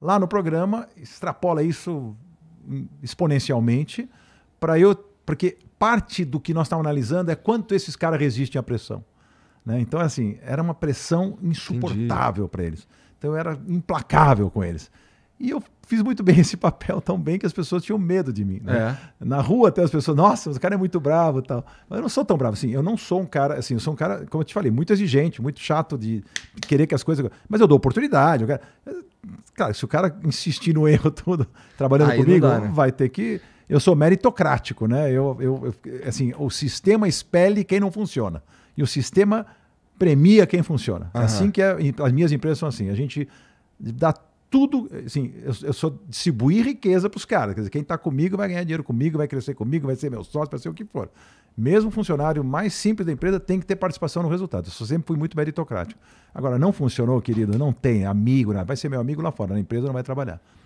Lá no programa, extrapola isso exponencialmente para eu. Porque parte do que nós estamos analisando é quanto esses caras resistem à pressão. Né? Então, assim, era uma pressão insuportável para eles. Então, eu era implacável com eles. E eu fiz muito bem esse papel, tão bem que as pessoas tinham medo de mim. Né? É. Na rua até as pessoas, nossa, o cara é muito bravo e tal. Mas eu não sou tão bravo assim. Eu não sou um cara, assim, eu sou um cara, como eu te falei, muito exigente, muito chato de querer que as coisas. Mas eu dou oportunidade. Eu quero... Cara, se o cara insistir no erro todo, trabalhando Aí comigo, dá, né? vai ter que. Eu sou meritocrático, né? Eu, eu, eu, assim, o sistema expele quem não funciona. E o sistema premia quem funciona. Uhum. Assim que é, as minhas empresas são assim. A gente dá tudo, assim, eu, eu só distribuir riqueza para os caras. Quer dizer, quem está comigo vai ganhar dinheiro comigo, vai crescer comigo, vai ser meu sócio, vai ser o que for. Mesmo o funcionário mais simples da empresa tem que ter participação no resultado. Eu sempre fui muito meritocrático. Agora, não funcionou, querido, não tem amigo, não. Né? vai ser meu amigo lá fora, na empresa não vai trabalhar.